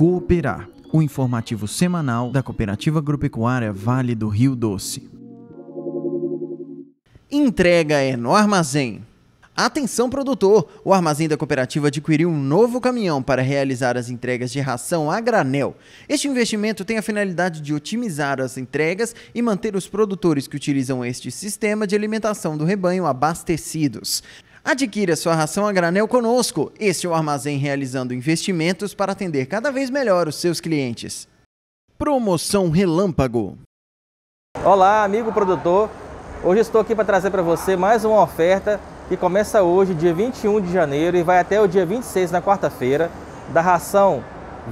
Cooperar, o informativo semanal da Cooperativa Agropecuária Vale do Rio Doce. Entrega é no armazém. Atenção produtor! O armazém da cooperativa adquiriu um novo caminhão para realizar as entregas de ração a granel. Este investimento tem a finalidade de otimizar as entregas e manter os produtores que utilizam este sistema de alimentação do rebanho abastecidos. Adquira sua ração a granel conosco. Este é o armazém realizando investimentos para atender cada vez melhor os seus clientes. Promoção Relâmpago. Olá, amigo produtor. Hoje estou aqui para trazer para você mais uma oferta que começa hoje, dia 21 de janeiro, e vai até o dia 26, na quarta-feira, da ração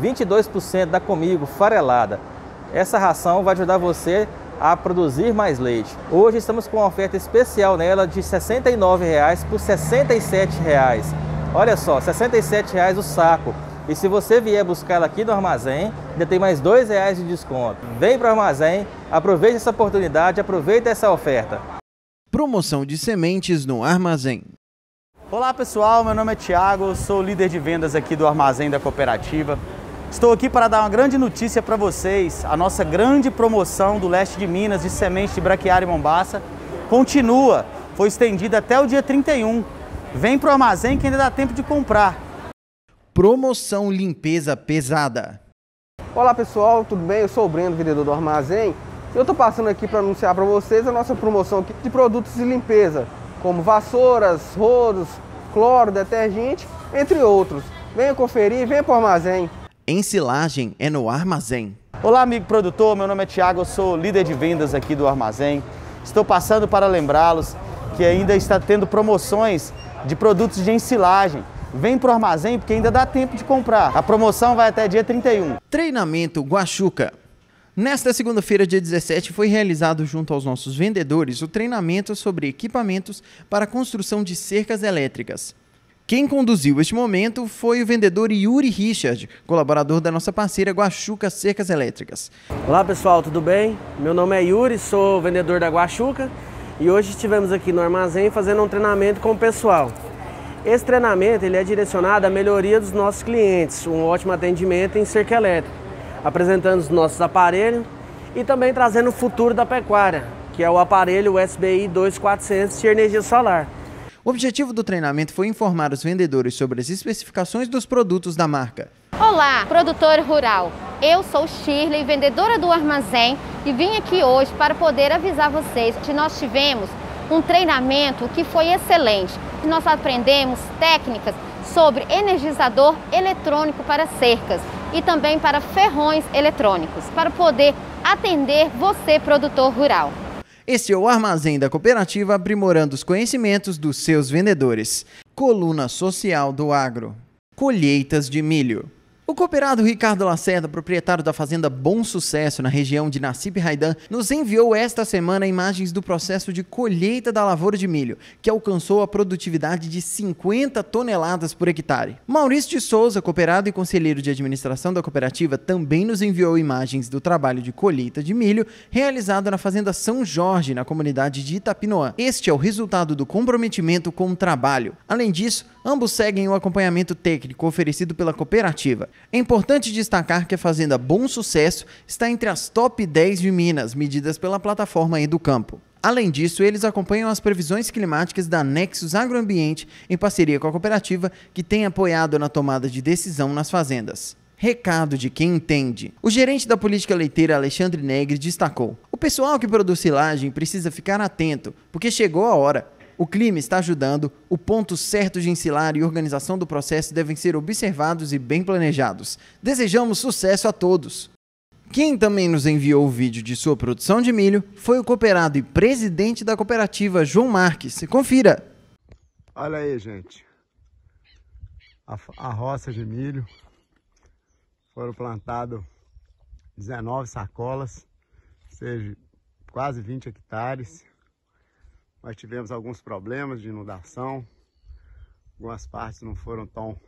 22% da Comigo farelada. Essa ração vai ajudar você a produzir mais leite. Hoje estamos com uma oferta especial nela de R$ 69,00 por R$ 67,00. Olha só, R$ 67,00 o saco. E se você vier buscar ela aqui no armazém, ainda tem mais R$ reais de desconto. Vem para o armazém, aproveite essa oportunidade, aproveita essa oferta. Promoção de sementes no armazém. Olá pessoal, meu nome é Tiago, sou líder de vendas aqui do armazém da cooperativa. Estou aqui para dar uma grande notícia para vocês. A nossa grande promoção do leste de Minas de semente de braquiária e mombaça continua. Foi estendida até o dia 31. Vem para o armazém que ainda dá tempo de comprar. Promoção Limpeza Pesada. Olá pessoal, tudo bem? Eu sou o Breno, vendedor do armazém. Eu estou passando aqui para anunciar para vocês a nossa promoção de produtos de limpeza, como vassouras, rodos, cloro, detergente, entre outros. Venha conferir, venha para o armazém. Ensilagem é no armazém. Olá, amigo produtor. Meu nome é Tiago, eu sou líder de vendas aqui do armazém. Estou passando para lembrá-los que ainda está tendo promoções de produtos de ensilagem. Vem para o armazém porque ainda dá tempo de comprar. A promoção vai até dia 31. Treinamento Guaxuca. Nesta segunda-feira, dia 17, foi realizado junto aos nossos vendedores o treinamento sobre equipamentos para construção de cercas elétricas. Quem conduziu este momento foi o vendedor Yuri Richard, colaborador da nossa parceira Guaxuca Cercas Elétricas. Olá pessoal, tudo bem? Meu nome é Yuri, sou vendedor da Guaxuca e hoje estivemos aqui no armazém fazendo um treinamento com o pessoal. Esse treinamento ele é direcionado à melhoria dos nossos clientes, um ótimo atendimento em cerca elétrica, apresentando os nossos aparelhos e também trazendo o futuro da pecuária, que é o aparelho USBI 2400 de energia solar. O objetivo do treinamento foi informar os vendedores sobre as especificações dos produtos da marca. Olá, produtor rural. Eu sou Shirley, vendedora do armazém, e vim aqui hoje para poder avisar vocês que nós tivemos um treinamento que foi excelente. Nós aprendemos técnicas sobre energizador eletrônico para cercas e também para ferrões eletrônicos, para poder atender você, produtor rural. Este é o Armazém da Cooperativa, aprimorando os conhecimentos dos seus vendedores. Coluna Social do Agro. Colheitas de milho cooperado Ricardo Lacerda, proprietário da fazenda Bom Sucesso, na região de Nassib Raidan, nos enviou esta semana imagens do processo de colheita da lavoura de milho, que alcançou a produtividade de 50 toneladas por hectare. Maurício de Souza, cooperado e conselheiro de administração da cooperativa, também nos enviou imagens do trabalho de colheita de milho realizado na fazenda São Jorge, na comunidade de Itapinoã. Este é o resultado do comprometimento com o trabalho. Além disso, Ambos seguem o acompanhamento técnico oferecido pela cooperativa. É importante destacar que a Fazenda Bom Sucesso está entre as top 10 de Minas, medidas pela plataforma Edu Campo. Além disso, eles acompanham as previsões climáticas da Nexus Agroambiente em parceria com a cooperativa, que tem apoiado na tomada de decisão nas fazendas. Recado de quem entende. O gerente da política leiteira Alexandre Negre destacou: O pessoal que produz silagem precisa ficar atento, porque chegou a hora. O clima está ajudando, o ponto certo de ensilar e organização do processo devem ser observados e bem planejados. Desejamos sucesso a todos! Quem também nos enviou o vídeo de sua produção de milho foi o cooperado e presidente da cooperativa, João Marques. Confira! Olha aí, gente. A, a roça de milho. Foram plantadas 19 sacolas, ou seja, quase 20 hectares. Nós tivemos alguns problemas de inundação. Algumas partes não foram tão,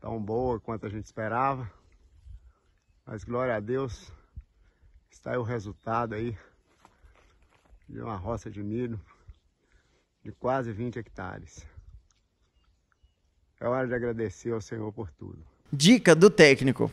tão boas quanto a gente esperava. Mas glória a Deus, está aí o resultado aí de uma roça de milho de quase 20 hectares. É hora de agradecer ao Senhor por tudo. Dica do técnico.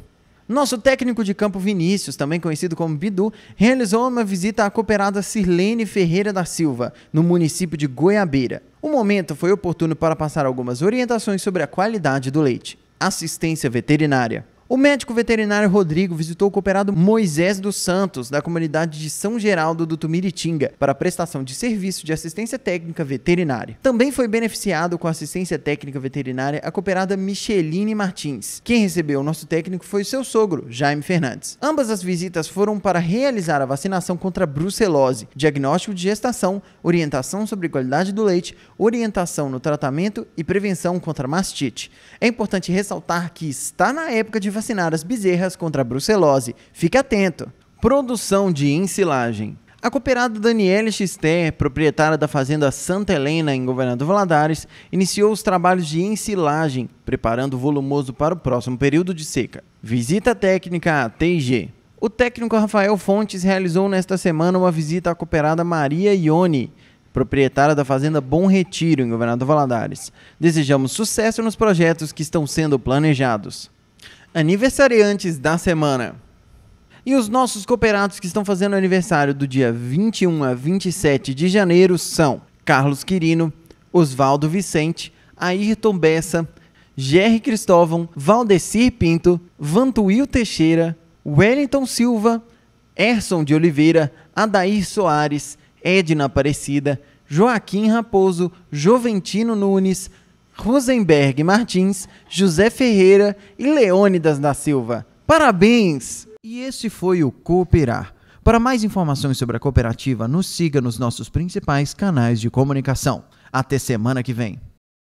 Nosso técnico de campo Vinícius, também conhecido como Bidu, realizou uma visita à cooperada Sirlene Ferreira da Silva, no município de Goiabeira. O momento foi oportuno para passar algumas orientações sobre a qualidade do leite. Assistência veterinária. O médico veterinário Rodrigo visitou o cooperado Moisés dos Santos, da comunidade de São Geraldo do Tumiritinga, para prestação de serviço de assistência técnica veterinária. Também foi beneficiado com assistência técnica veterinária a cooperada Micheline Martins. Quem recebeu o nosso técnico foi o seu sogro, Jaime Fernandes. Ambas as visitas foram para realizar a vacinação contra brucelose, diagnóstico de gestação, orientação sobre qualidade do leite, orientação no tratamento e prevenção contra mastite. É importante ressaltar que está na época de vacinação vacinar as bezerras contra a brucelose. Fique atento! Produção de ensilagem. A cooperada Daniele Xister, proprietária da fazenda Santa Helena, em Governador Valadares, iniciou os trabalhos de ensilagem, preparando o volumoso para o próximo período de seca. Visita técnica a TIG. O técnico Rafael Fontes realizou nesta semana uma visita à cooperada Maria Ione, proprietária da fazenda Bom Retiro, em Governador Valadares. Desejamos sucesso nos projetos que estão sendo planejados aniversariantes da semana. E os nossos cooperados que estão fazendo aniversário do dia 21 a 27 de janeiro são Carlos Quirino, Oswaldo Vicente, Ayrton Bessa, Jerry Cristóvão, Valdecir Pinto, Vantuil Teixeira, Wellington Silva, Erson de Oliveira, Adair Soares, Edna Aparecida, Joaquim Raposo, Joventino Nunes, Rosenberg Martins, José Ferreira e Leônidas da Silva. Parabéns! E esse foi o Cooperar. Para mais informações sobre a cooperativa, nos siga nos nossos principais canais de comunicação. Até semana que vem.